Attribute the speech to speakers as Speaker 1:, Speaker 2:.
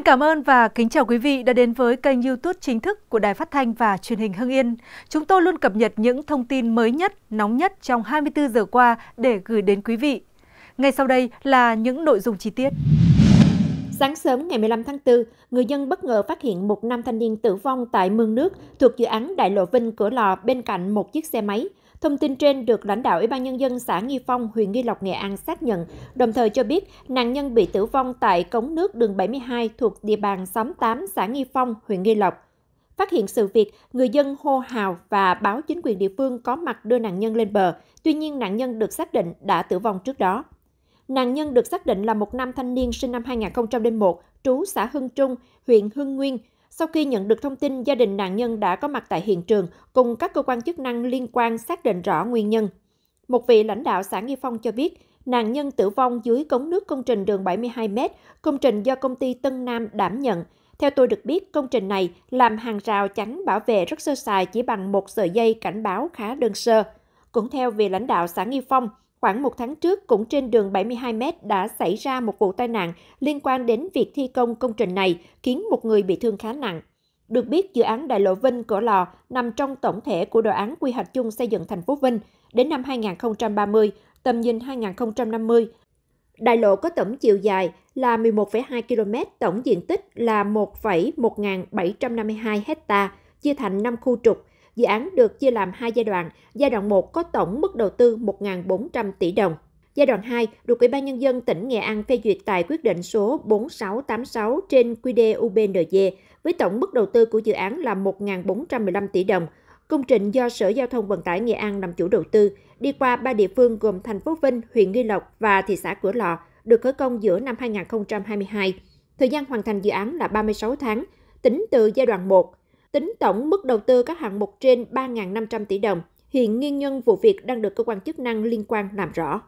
Speaker 1: Xin cảm ơn và kính chào quý vị đã đến với kênh youtube chính thức của Đài Phát Thanh và Truyền hình Hưng Yên. Chúng tôi luôn cập nhật những thông tin mới nhất, nóng nhất trong 24 giờ qua để gửi đến quý vị. Ngay sau đây là những nội dung chi tiết. Sáng sớm ngày 15 tháng 4,
Speaker 2: người dân bất ngờ phát hiện một nam thanh niên tử vong tại mương nước thuộc dự án Đại lộ Vinh Cửa Lò bên cạnh một chiếc xe máy – Thông tin trên được lãnh đạo Ủy ban Nhân dân xã Nghi Phong, huyện Nghi Lộc, Nghệ An xác nhận, đồng thời cho biết nạn nhân bị tử vong tại cống nước đường 72 thuộc địa bàn xóm 8 xã Nghi Phong, huyện Nghi Lộc. Phát hiện sự việc, người dân hô hào và báo chính quyền địa phương có mặt đưa nạn nhân lên bờ. Tuy nhiên, nạn nhân được xác định đã tử vong trước đó. Nạn nhân được xác định là một nam thanh niên sinh năm 2001, trú xã Hưng Trung, huyện Hưng Nguyên, sau khi nhận được thông tin, gia đình nạn nhân đã có mặt tại hiện trường cùng các cơ quan chức năng liên quan xác định rõ nguyên nhân. Một vị lãnh đạo xã Nghi Phong cho biết, nạn nhân tử vong dưới cống nước công trình đường 72m, công trình do công ty Tân Nam đảm nhận. Theo tôi được biết, công trình này làm hàng rào chắn bảo vệ rất sơ sài chỉ bằng một sợi dây cảnh báo khá đơn sơ. Cũng theo vị lãnh đạo xã Nghi Phong, Khoảng một tháng trước, cũng trên đường 72m đã xảy ra một vụ tai nạn liên quan đến việc thi công công trình này, khiến một người bị thương khá nặng. Được biết, dự án Đại lộ Vinh Cửa Lò nằm trong tổng thể của đồ án quy hoạch chung xây dựng thành phố Vinh đến năm 2030, tầm nhìn 2050. Đại lộ có tổng chiều dài là 11,2 km, tổng diện tích là 1,1752 hecta, chia thành 5 khu trục Dự án được chia làm hai giai đoạn. Giai đoạn 1 có tổng mức đầu tư 1.400 tỷ đồng. Giai đoạn 2 được Ủy ban Nhân dân tỉnh Nghệ An phê duyệt tại quyết định số 4686 trên QD UBND với tổng mức đầu tư của dự án là 1.415 tỷ đồng. Công trình do Sở Giao thông Vận tải Nghệ An làm chủ đầu tư, đi qua ba địa phương gồm thành phố Vinh, huyện Nghi Lộc và thị xã Cửa Lò, được khởi công giữa năm 2022. Thời gian hoàn thành dự án là 36 tháng. Tính từ giai đoạn 1, Tính tổng mức đầu tư các hạng mục trên 3.500 tỷ đồng. Hiện nguyên nhân vụ việc đang được cơ quan chức năng liên quan làm rõ.